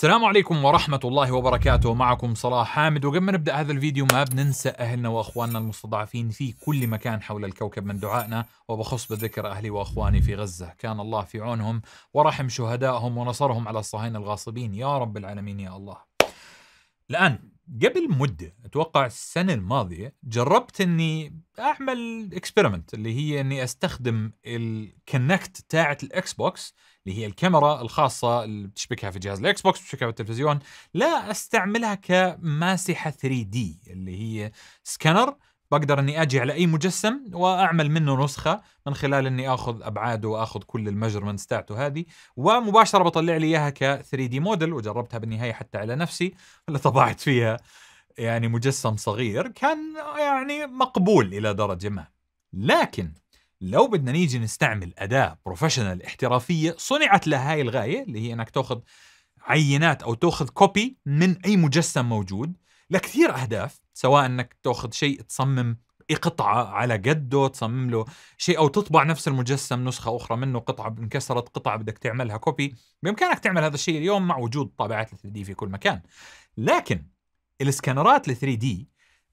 السلام عليكم ورحمة الله وبركاته معكم صلاح حامد وقبل ما نبدأ هذا الفيديو ما بننسى أهلنا وأخواننا المستضعفين في كل مكان حول الكوكب من دعائنا وبخص بذكر أهلي وأخواني في غزة كان الله في عونهم ورحم شهدائهم ونصرهم على الصهاينة الغاصبين يا رب العالمين يا الله الآن قبل مده اتوقع السنه الماضيه جربت اني اعمل اكسبيرمنت اللي هي اني استخدم الكونكت تاعت الاكس بوكس اللي هي الكاميرا الخاصه اللي بتشبكها في جهاز الاكس بوكس بتشبكها في التلفزيون لا استعملها كماسحه 3 دي اللي هي سكانر بقدر اني اجي على اي مجسم واعمل منه نسخه من خلال اني اخذ ابعاده واخذ كل المجرمنتس تاعته هذه ومباشره بطلع لي اياها ك 3 دي موديل وجربتها بالنهايه حتى على نفسي اللي طبعت فيها يعني مجسم صغير كان يعني مقبول الى درجه ما لكن لو بدنا نيجي نستعمل اداه بروفيشنال احترافيه صنعت لهاي الغايه اللي هي انك تاخذ عينات او تاخذ كوبي من اي مجسم موجود لكثير اهداف سواء انك تاخذ شيء تصمم قطعة على قده تصمم له شيء أو تطبع نفس المجسم نسخة أخرى منه قطعة انكسرت قطعة بدك تعملها كوبي بإمكانك تعمل هذا الشيء اليوم مع وجود طابعات 3 دي في كل مكان لكن الاسكانرات ال 3 دي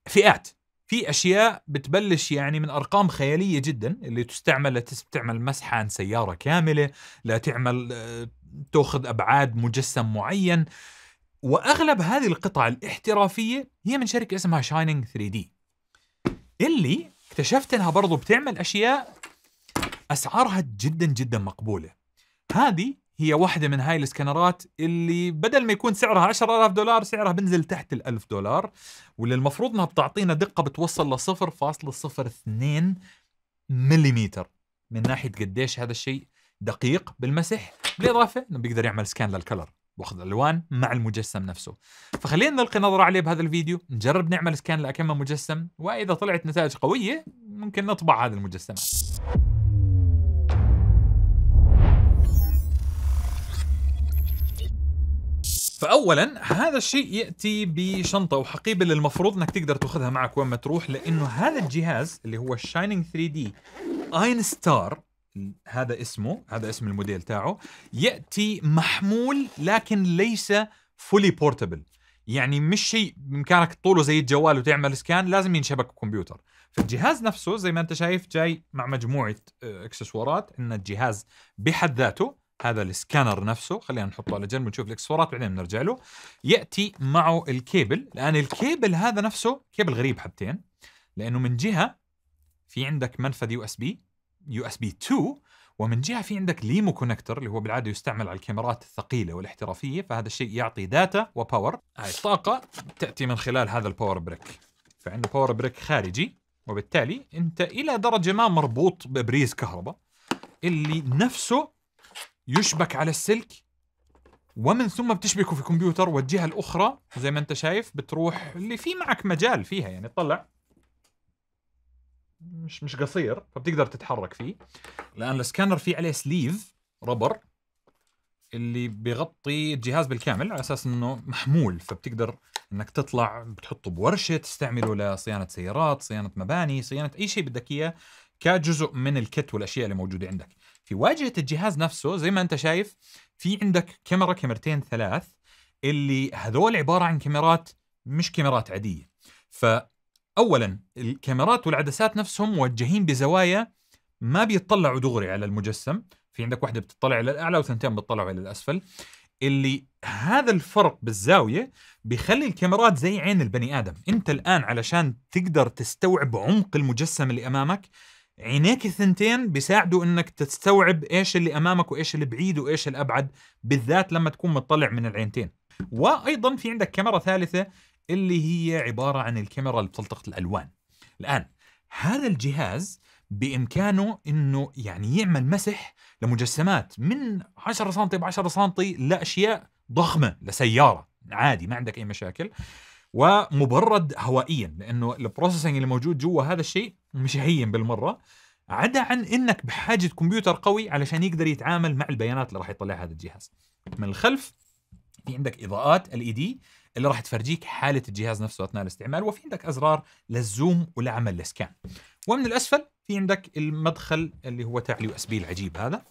فئات في اشياء بتبلش يعني من ارقام خياليه جدا اللي تستعمل لتعمل مسحه عن سياره كامله لتعمل آه، تاخذ ابعاد مجسم معين واغلب هذه القطع الاحترافيه هي من شركه اسمها شايننج 3 دي اللي اكتشفت انها برضو بتعمل اشياء اسعارها جدا جدا مقبوله هذه هي واحدة من هاي السكانرات اللي بدل ما يكون سعرها 10000 دولار سعرها بنزل تحت ال1000 دولار واللي المفروض انها بتعطينا دقة بتوصل ل 0.02 ملم من ناحية قديش هذا الشيء دقيق بالمسح بالإضافة انه بيقدر يعمل سكان للكلر واخذ الالوان مع المجسم نفسه فخلينا نلقي نظره عليه بهذا الفيديو نجرب نعمل سكان لكم مجسم واذا طلعت نتائج قويه ممكن نطبع هذه المجسمات فاولا هذا الشيء ياتي بشنطه وحقيبه اللي المفروض انك تقدر تاخذها معك وين ما تروح لانه هذا الجهاز اللي هو الشاينينج 3 دي اين ستار هذا اسمه هذا اسم الموديل تاعه ياتي محمول لكن ليس فولي بورتبل يعني مش شيء بامكانك تطوله زي الجوال وتعمل سكان لازم ينشبك بكمبيوتر فالجهاز نفسه زي ما انت شايف جاي مع مجموعه آه، اكسسوارات ان الجهاز بحد ذاته هذا السكانر نفسه خلينا نحطه على جنب ونشوف الاكسسوارات بعدين بنرجع له ياتي معه الكيبل لان الكيبل هذا نفسه كيبل غريب حبتين لانه من جهه في عندك منفذ يو اس بي يو اس بي 2 ومن جهه في عندك ليمو كونكتر اللي هو بالعاده يستعمل على الكاميرات الثقيله والاحترافيه فهذا الشيء يعطي داتا وباور هاي الطاقه تاتي من خلال هذا الباور بريك فعند باور بريك خارجي وبالتالي انت الى درجه ما مربوط ببريز كهرباء اللي نفسه يشبك على السلك ومن ثم بتشبكه في كمبيوتر والجهه الاخرى زي ما انت شايف بتروح اللي في معك مجال فيها يعني طلع مش مش قصير فبتقدر تتحرك فيه لان السكانر فيه عليه سليف ربر اللي بيغطي الجهاز بالكامل على اساس انه محمول فبتقدر انك تطلع بتحطه بورشه تستعمله لصيانه سيارات، صيانه مباني، صيانه اي شيء بدك اياه كجزء من الكت والاشياء اللي موجوده عندك. في واجهه الجهاز نفسه زي ما انت شايف في عندك كاميرا كاميرتين ثلاث اللي هذول عباره عن كاميرات مش كاميرات عاديه. ف اولا الكاميرات والعدسات نفسهم موجهين بزوايا ما بيطلعوا دغري على المجسم في عندك واحده بتطلع الى الاعلى وثنتين بتطلعوا الى الاسفل اللي هذا الفرق بالزاويه بيخلي الكاميرات زي عين البني ادم انت الان علشان تقدر تستوعب عمق المجسم اللي امامك عينيك الثنتين بيساعدوا انك تستوعب ايش اللي امامك وايش اللي بعيد وايش الابعد بالذات لما تكون متطلع من العينتين وايضا في عندك كاميرا ثالثه اللي هي عبارة عن الكاميرا اللي بتلتقط الألوان الآن هذا الجهاز بإمكانه أنه يعني يعمل مسح لمجسمات من 10 سم ب 10 سم لأشياء ضخمة لسيارة عادي ما عندك أي مشاكل ومبرد هوائيا لأنه البروسيسنج اللي موجود جوا هذا الشيء مش هين بالمرة عدا عن انك بحاجه كمبيوتر قوي علشان يقدر يتعامل مع البيانات اللي راح يطلعها هذا الجهاز. من الخلف في عندك اضاءات ال اي دي اللي راح تفرجيك حاله الجهاز نفسه اثناء الاستعمال وفي عندك ازرار للزوم ولعمل الاسكان ومن الاسفل في عندك المدخل اللي هو تاع اليو اس بي العجيب هذا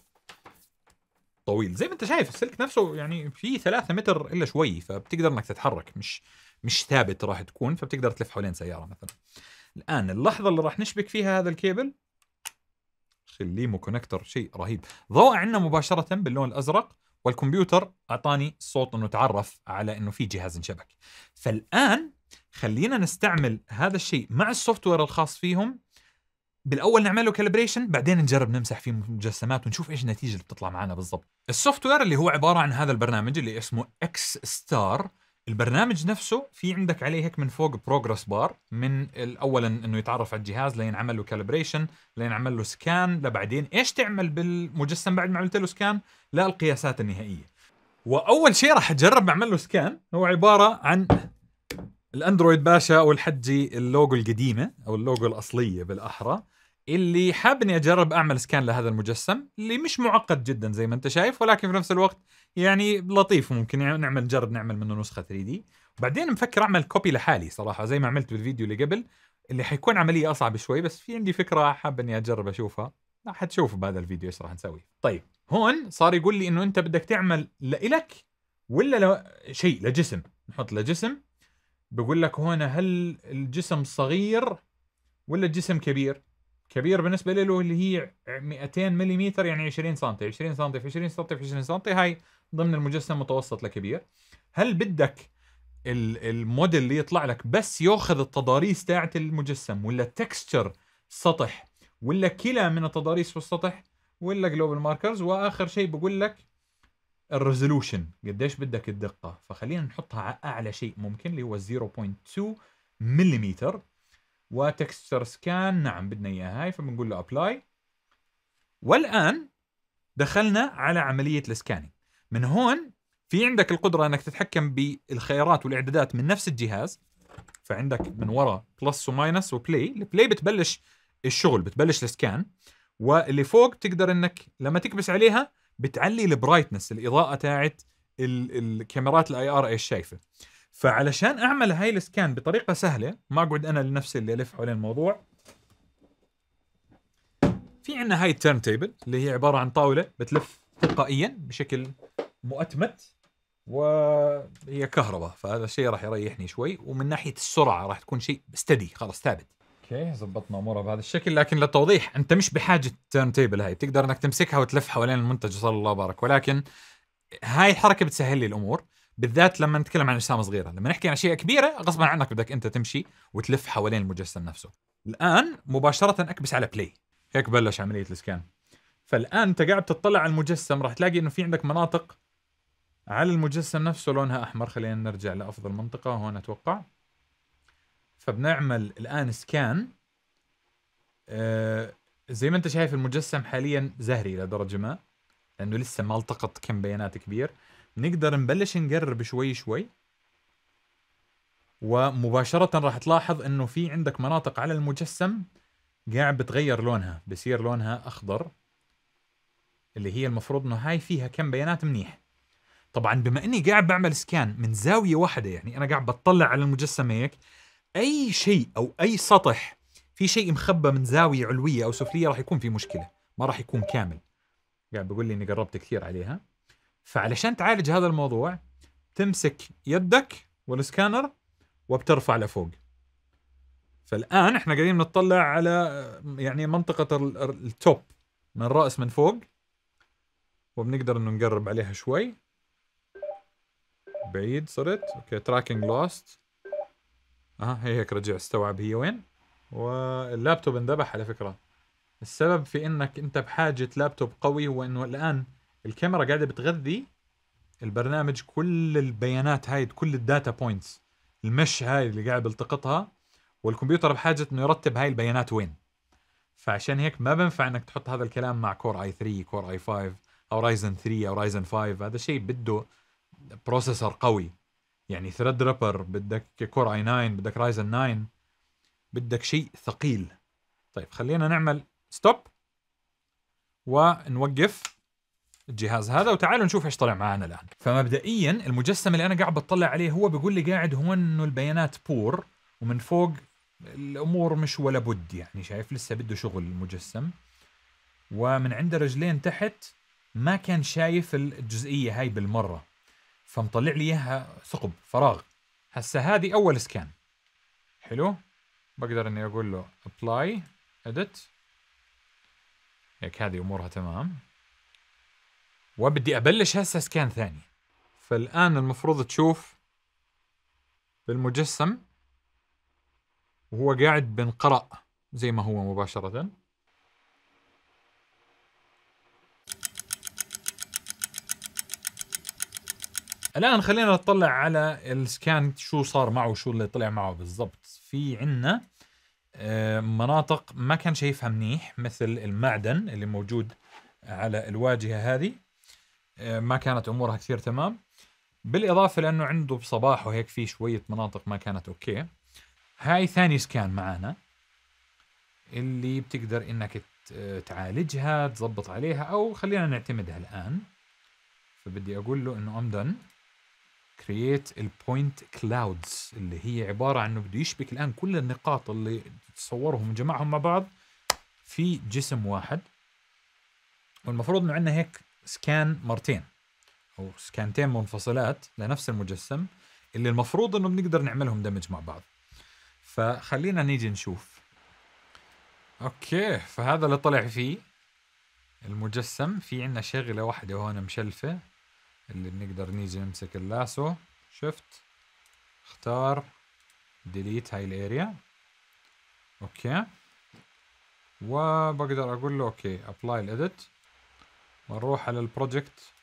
طويل زي ما انت شايف السلك نفسه يعني في 3 متر الا شوي فبتقدر انك تتحرك مش مش ثابت راح تكون فبتقدر تلف حوالين سياره مثلا الان اللحظه اللي راح نشبك فيها هذا الكيبل خليه كونكتر شيء رهيب ضوء عندنا مباشره باللون الازرق والكمبيوتر اعطاني صوت انه تعرف على انه في جهاز انشبك فالان خلينا نستعمل هذا الشيء مع السوفت وير الخاص فيهم بالاول نعمل له كالبريشن بعدين نجرب نمسح فيه مجسمات ونشوف ايش النتيجه اللي بتطلع معنا بالضبط السوفت وير اللي هو عباره عن هذا البرنامج اللي اسمه اكس ستار البرنامج نفسه في عندك عليه هيك من فوق بروجرس بار من اولا انه يتعرف على الجهاز لين عمل له كالبريشن لين عمل له سكان لبعدين ايش تعمل بالمجسم بعد ما عملت له سكان للقياسات النهائيه واول شيء راح اجرب اعمل له سكان هو عباره عن الاندرويد باشا او الحجي اللوجو القديمه او اللوجو الاصليه بالاحرى اللي حاب اني اجرب اعمل سكان لهذا المجسم اللي مش معقد جدا زي ما انت شايف ولكن في نفس الوقت يعني لطيف ممكن يعني نعمل نجرب نعمل منه نسخه 3 دي وبعدين مفكر اعمل كوبي لحالي صراحه زي ما عملت بالفيديو اللي قبل اللي حيكون عمليه اصعب شوي بس في عندي فكره حاب اني اجرب اشوفها حتشوفوا بهذا الفيديو ايش راح نسوي طيب هون صار يقول لي انه انت بدك تعمل لإلك ولا لو شيء لجسم نحط لجسم بقول لك هون هل الجسم صغير ولا الجسم كبير كبير بالنسبه له اللي هي 200 ملم يعني 20 سم 20 سم في 20 سم في 20 سم هاي ضمن المجسم متوسط لكبير هل بدك الموديل اللي يطلع لك بس ياخذ التضاريس تاعت المجسم ولا تكستشر سطح ولا كلا من التضاريس والسطح ولا جلوبال ماركرز واخر شيء بقول لك الريزولوشن قديش بدك الدقه فخلينا نحطها على اعلى شيء ممكن اللي هو 0.2 ملم وتكستشر سكان نعم بدنا اياها هاي فبنقول له ابلاي والان دخلنا على عمليه الاسكانينج من هون في عندك القدره انك تتحكم بالخيارات والاعدادات من نفس الجهاز فعندك من ورا بلس وماينس وبلاي البلاي بتبلش الشغل بتبلش السكان واللي فوق تقدر انك لما تكبس عليها بتعلي البرايتنس الاضاءه تاعت الكاميرات الاي ار ايش شايفه فعلشان اعمل هاي السكان بطريقه سهله ما اقعد انا لنفسي اللي الف حوالين الموضوع في عندنا هاي التيرن تيبل اللي هي عباره عن طاوله بتلف تلقائيا بشكل مؤتمت وهي كهرباء فهذا الشيء راح يريحني شوي ومن ناحيه السرعه راح تكون شيء ستدي خلاص ثابت اوكي زبطنا امورها بهذا الشكل لكن للتوضيح انت مش بحاجه التيرن تيبل هاي بتقدر انك تمسكها وتلف حوالين المنتج صلى الله بارك ولكن هاي الحركه بتسهل لي الامور بالذات لما نتكلم عن اجسام صغيره لما نحكي عن اشياء كبيره غصبا عنك بدك انت تمشي وتلف حوالين المجسم نفسه الان مباشره اكبس على بلاي هيك بلش عمليه الاسكان فالان انت قاعد تطلع على المجسم راح تلاقي انه في عندك مناطق على المجسم نفسه لونها احمر خلينا نرجع لافضل منطقه هون اتوقع فبنعمل الان سكان آه زي ما انت شايف المجسم حاليا زهري لدرجه ما لانه لسه ما التقط كم بيانات كبير نقدر نبلش نقرب شوي شوي ومباشرة راح تلاحظ انه في عندك مناطق على المجسم قاعد بتغير لونها بصير لونها اخضر اللي هي المفروض انه هاي فيها كم بيانات منيح طبعا بما اني قاعد بعمل سكان من زاوية واحدة يعني انا قاعد بتطلع على المجسم هيك اي شيء او اي سطح في شيء مخبى من زاوية علوية او سفلية راح يكون في مشكلة ما راح يكون كامل قاعد بقول لي اني قربت كثير عليها فعلشان تعالج هذا الموضوع تمسك يدك والسكانر وبترفع لفوق فالان احنا قاعدين نطلع على يعني منطقه التوب من الراس من فوق وبنقدر انه نقرب عليها شوي بعيد صرت اوكي تراكنج لوست اها هي هيك رجع استوعب هي وين واللابتوب انذبح على فكره السبب في انك انت بحاجه لابتوب قوي هو انه الان الكاميرا قاعده بتغذي البرنامج كل البيانات هاي كل الداتا بوينتس المش هاي اللي قاعد بلتقطها والكمبيوتر بحاجه انه يرتب هاي البيانات وين فعشان هيك ما بنفع انك تحط هذا الكلام مع كور اي 3 كور اي 5 او رايزن 3 او رايزن 5 هذا شيء بده بروسيسور قوي يعني ثريد ريبر بدك كور اي 9 بدك رايزن 9 بدك شيء ثقيل طيب خلينا نعمل ستوب ونوقف الجهاز هذا وتعالوا نشوف ايش طلع معانا الان فمبدئيا المجسم اللي انا قاعد بطلع عليه هو بيقول لي قاعد هو انه البيانات بور ومن فوق الامور مش ولا بد يعني شايف لسه بده شغل المجسم ومن عند رجلين تحت ما كان شايف الجزئيه هاي بالمره فمطلع لي اياها ثقب فراغ هسه هذه اول سكان حلو بقدر اني اقول له ابلاي اديت هيك هذه امورها تمام وبدي ابلش هسه سكان ثاني فالان المفروض تشوف بالمجسم وهو قاعد بنقرأ زي ما هو مباشرة الآن خلينا نطلع على السكان شو صار معه وشو اللي طلع معه بالضبط في عنا آه، مناطق ما كان شايفها منيح مثل المعدن اللي موجود على الواجهة هذه آه، ما كانت امورها كثير تمام بالاضافه لانه عنده بصباحه هيك في شويه مناطق ما كانت اوكي هاي ثاني سكان معانا اللي بتقدر انك آه، تعالجها تظبط عليها او خلينا نعتمدها الان فبدي اقول له انه امدن كرييت البوينت كلاودز اللي هي عباره عن انه بده يشبك الان كل النقاط اللي تصورهم وجمعهم مع بعض في جسم واحد والمفروض انه عندنا هيك سكان مرتين او سكانتين منفصلات لنفس المجسم اللي المفروض انه بنقدر نعملهم دمج مع بعض فخلينا نيجي نشوف اوكي فهذا اللي طلع فيه المجسم في عندنا شغله واحده هون مشلفه اللي بنقدر نيجي نمسك اللاسو شفت اختار ديليت هاي الاريا اوكي وبقدر اقول له اوكي ابلاي الاديت ونروح على البروجكت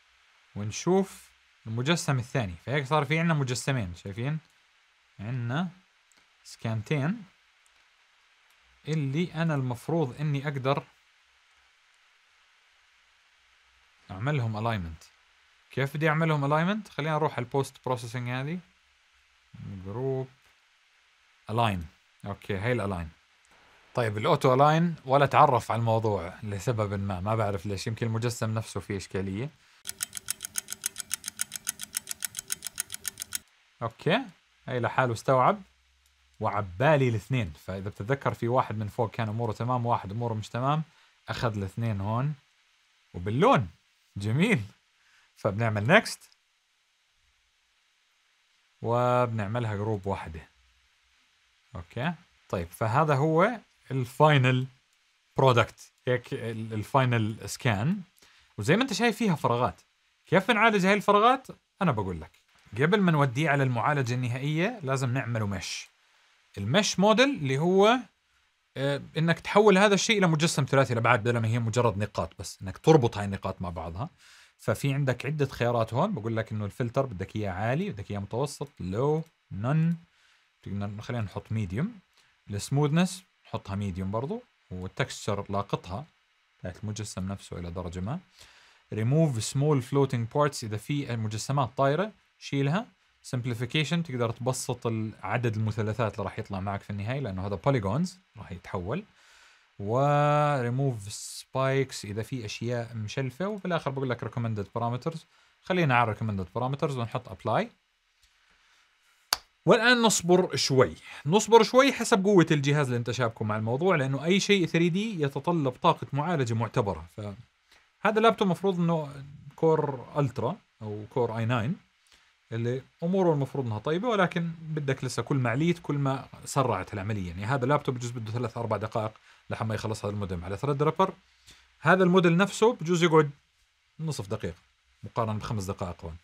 ونشوف المجسم الثاني فهيك صار في عندنا مجسمين شايفين عندنا سكانتين اللي انا المفروض اني اقدر اعملهم الاينمنت كيف بدي اعملهم الاينمنت خلينا نروح على البوست بروسيسنج هذه جروب الاين اوكي هي الالاين طيب الاوتو لاين ولا تعرف على الموضوع لسبب ما ما بعرف ليش يمكن المجسم نفسه فيه اشكاليه اوكي هي لحاله استوعب وعبالي الاثنين فاذا بتتذكر في واحد من فوق كان اموره تمام واحد اموره مش تمام اخذ الاثنين هون وباللون جميل فبنعمل نكست وبنعملها جروب واحده اوكي طيب فهذا هو الفاينل برودكت هيك الفاينل سكان وزي ما انت شايف فيها فراغات كيف بنعالج هاي الفراغات انا بقول لك قبل ما نوديه على المعالجه النهائيه لازم نعمله مش المش موديل اللي هو آه، انك تحول هذا الشيء الى مجسم ثلاثي الابعاد بدل ما هي مجرد نقاط بس انك تربط هاي النقاط مع بعضها ففي عندك عده خيارات هون بقول لك انه الفلتر بدك اياه عالي بدك اياه متوسط لو نون خلينا نحط ميديوم السموذنس حطها ميديوم برضو والتكستشر لاقطها بتاعت المجسم نفسه الى درجه ما ريموف سمول فلوتنج بارتس اذا في مجسمات طايره شيلها سمبليفيكيشن تقدر تبسط عدد المثلثات اللي راح يطلع معك في النهايه لانه هذا بوليجونز راح يتحول وريموف سبايكس اذا في اشياء مشلفه وفي الاخر بقول لك ريكومندد بارامترز خلينا على ريكومندد بارامترز ونحط ابلاي والان نصبر شوي نصبر شوي حسب قوه الجهاز اللي انت شابكه مع الموضوع لانه اي شيء 3 دي يتطلب طاقه معالجه معتبره هذا اللابتوب المفروض انه كور الترا او كور اي 9 اللي اموره المفروض انها طيبه ولكن بدك لسه كل ما عليت كل ما سرعت العمليه يعني هذا اللابتوب بجوز بده ثلاث اربع دقائق لحما يخلص هذا المودم على ثريد رابر هذا الموديل نفسه بجوز يقعد نصف دقيقه مقارنه بخمس دقائق هون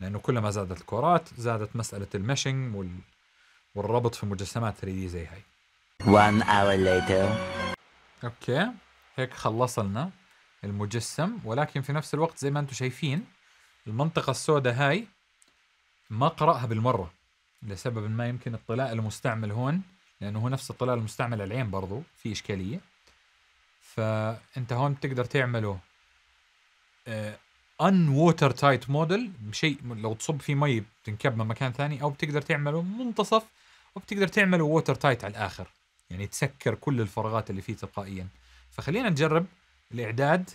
لانه كلما زادت الكرات زادت مساله المشنج وال... والربط في مجسمات 3 دي زي هاي. One hour later. اوكي هيك خلصنا المجسم ولكن في نفس الوقت زي ما انتم شايفين المنطقه السوداء هاي ما قراها بالمره لسبب ما يمكن الطلاء المستعمل هون لانه هو نفس الطلاء المستعمل العين برضو في اشكاليه فانت هون بتقدر تعمله آه، ان ووتر تايت موديل شيء لو تصب فيه مي بتنكب من مكان ثاني او بتقدر تعمله منتصف وبتقدر تعمله ووتر تايت على الاخر يعني تسكر كل الفراغات اللي فيه تلقائيا فخلينا نجرب الاعداد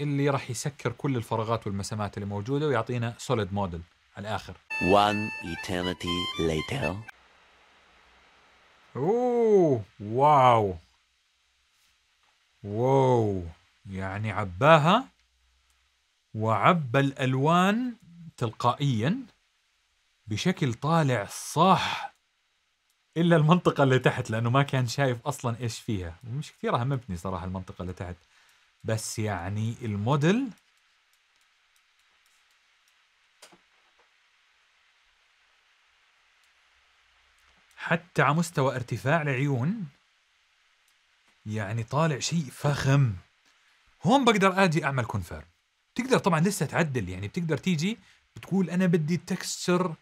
اللي راح يسكر كل الفراغات والمسامات اللي موجوده ويعطينا سوليد موديل على الاخر One eternity later. اوه واو واو يعني عباها وعبى الألوان تلقائيا بشكل طالع صح إلا المنطقة اللي تحت لأنه ما كان شايف أصلا إيش فيها مش كثير هممتني صراحة المنطقة اللي تحت بس يعني الموديل حتى على مستوى ارتفاع العيون يعني طالع شيء فخم هون بقدر اجي اعمل كونفيرم بتقدر طبعا لسه تعدل يعني بتقدر تيجي بتقول انا بدي تكستشر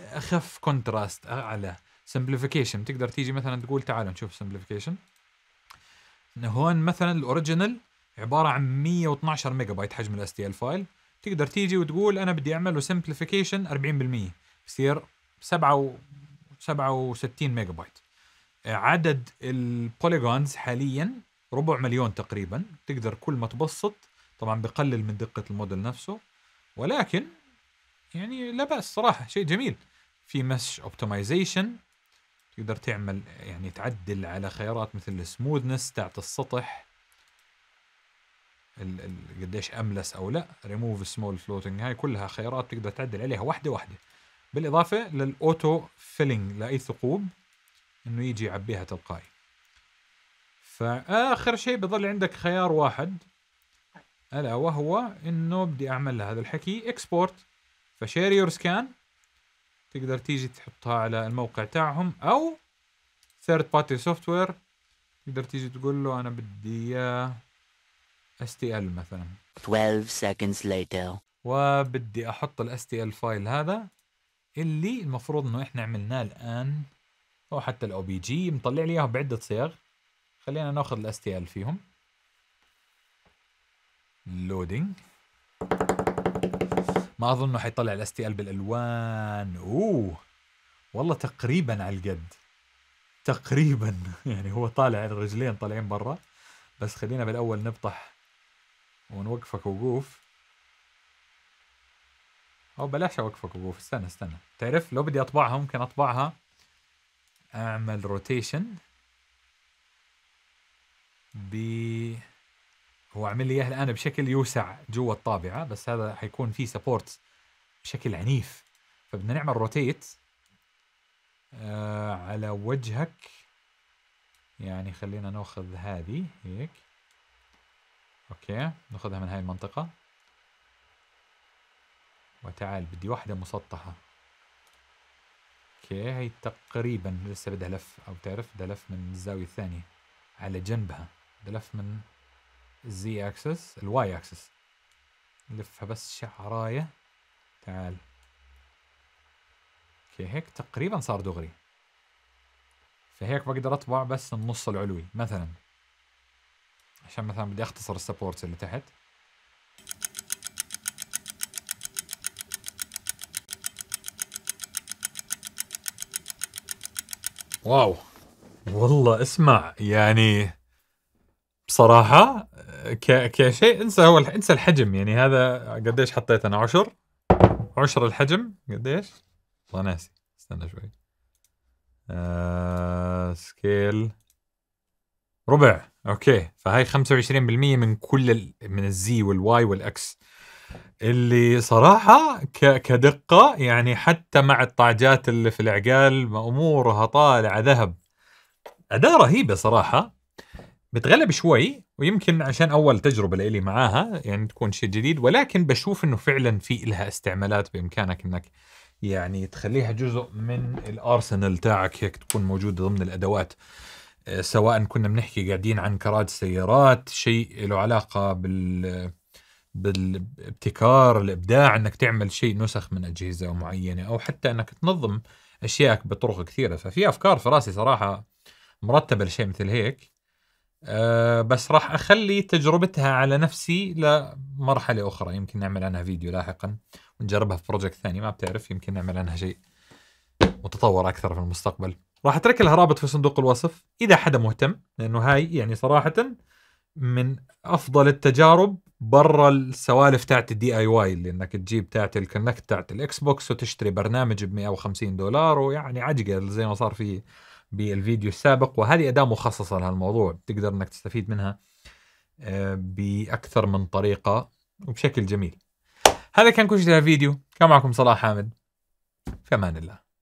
اخف كونتراست اعلى سمبليفيكيشن بتقدر تيجي مثلا تقول تعالوا نشوف سمبليفيكيشن هون مثلا الاوريجينال عباره عن 112 ميجا بايت حجم الاس تي ال فايل تقدر تيجي وتقول انا بدي اعمل له سمبليفيكيشن 40% بصير 7 67 ميجا بايت عدد البوليجونز حاليا ربع مليون تقريبا تقدر كل ما تبسط طبعا بقلل من دقه الموديل نفسه ولكن يعني لا باس صراحه شيء جميل في مش اوبتمايزيشن تقدر تعمل يعني تعدل على خيارات مثل السموذنس تاعت السطح ال ال قديش املس او لا ريموف سمول فلوتنج هاي كلها خيارات تقدر تعدل عليها واحده واحده بالاضافه للاوتو فيلينج لاي ثقوب انه يجي يعبيها تلقائي فاخر شيء بضل عندك خيار واحد الا وهو انه بدي اعمل هذا الحكي اكسبورت فشير يور سكان تقدر تيجي تحطها على الموقع تاعهم او ثيرد بارتي سوفت وير تقدر تيجي تقول له انا بدي اياه اس تي ال مثلا 12 seconds later وبدي احط الاس تي ال فايل هذا اللي المفروض انه احنا عملناه الان او حتى الاو بي جي مطلع لي اياه بعده صيغ خلينا ناخذ الاس تي ال فيهم لودينج ما اظنه حيطلع الاس تي ال بالالوان اوه والله تقريبا على القد تقريبا يعني هو طالع الرجلين طالعين برا بس خلينا بالاول نبطح ونوقفك وقوف او بلاش اوقفك وقوف استنى استنى تعرف لو بدي اطبعها ممكن اطبعها اعمل روتيشن ب هو عامل لي اياها الان بشكل يوسع جوا الطابعه بس هذا حيكون فيه سبورت بشكل عنيف فبدنا نعمل روتيت آه على وجهك يعني خلينا ناخذ هذه هيك اوكي ناخذها من هاي المنطقه وتعال بدي واحده مسطحه اوكي هي تقريبا لسه بدها لف او تعرف بدها لف من الزاويه الثانيه على جنبها بدها لف من الزي اكسس الواي اكسس نلفها بس شعرايه تعال اوكي هيك تقريبا صار دغري فهيك بقدر اطبع بس النص العلوي مثلا عشان مثلا بدي اختصر السبورتس اللي تحت واو والله اسمع يعني بصراحة ك... كشيء انسى هو انسى الحجم يعني هذا قديش حطيت انا عشر عشر الحجم قديش؟ والله ناسي استنى شوي آه... سكيل ربع اوكي فهي 25% من كل ال... من الزي والواي والاكس اللي صراحة ك... كدقة يعني حتى مع الطعجات اللي في العقال امورها طالعة ذهب أداة رهيبة صراحة بتغلب شوي ويمكن عشان اول تجربه لي معاها يعني تكون شيء جديد ولكن بشوف انه فعلا في لها استعمالات بامكانك انك يعني تخليها جزء من الارسنال تاعك هيك تكون موجوده ضمن الادوات آه، سواء كنا بنحكي قاعدين عن كراج سيارات شيء له علاقه بال بالابتكار الابداع انك تعمل شيء نسخ من اجهزه معينه او حتى انك تنظم اشيائك بطرق كثيره ففي افكار في راسي صراحه مرتبه لشيء مثل هيك أه بس راح اخلي تجربتها على نفسي لمرحله اخرى يمكن نعمل عنها فيديو لاحقا ونجربها في بروجكت ثاني ما بتعرف يمكن نعمل عنها شيء متطور اكثر في المستقبل راح اترك لها رابط في صندوق الوصف اذا حدا مهتم لانه هاي يعني صراحه من افضل التجارب برا السوالف تاعت الدي اي واي اللي انك تجيب تاعت الكونكت تاعت الاكس بوكس وتشتري برنامج ب 150 دولار ويعني عجقه زي ما صار في بالفيديو السابق وهذه أداة مخصصة لهالموضوع بتقدر أنك تستفيد منها آه، بأكثر من طريقة وبشكل جميل هذا كان كل شيء في الفيديو كان معكم صلاح حامد في أمان الله